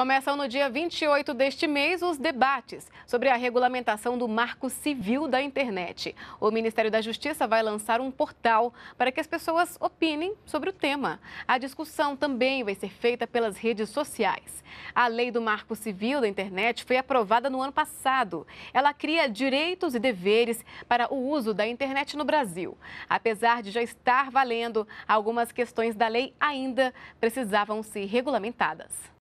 Começam no dia 28 deste mês os debates sobre a regulamentação do Marco Civil da Internet. O Ministério da Justiça vai lançar um portal para que as pessoas opinem sobre o tema. A discussão também vai ser feita pelas redes sociais. A lei do Marco Civil da Internet foi aprovada no ano passado. Ela cria direitos e deveres para o uso da internet no Brasil. Apesar de já estar valendo, algumas questões da lei ainda precisavam ser regulamentadas.